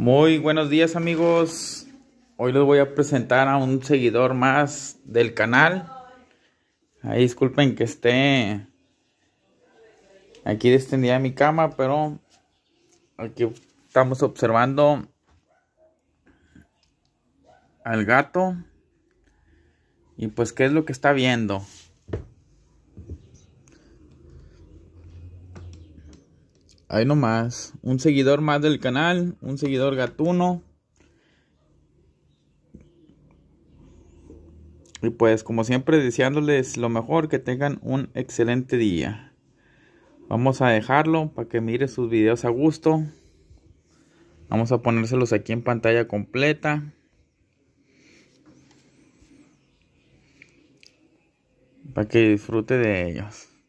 Muy buenos días amigos. Hoy les voy a presentar a un seguidor más del canal. Ahí disculpen que esté aquí extendida mi cama, pero aquí estamos observando al gato. Y pues qué es lo que está viendo. Ahí nomás. Un seguidor más del canal. Un seguidor gatuno. Y pues como siempre deseándoles lo mejor. Que tengan un excelente día. Vamos a dejarlo para que mire sus videos a gusto. Vamos a ponérselos aquí en pantalla completa. Para que disfrute de ellos.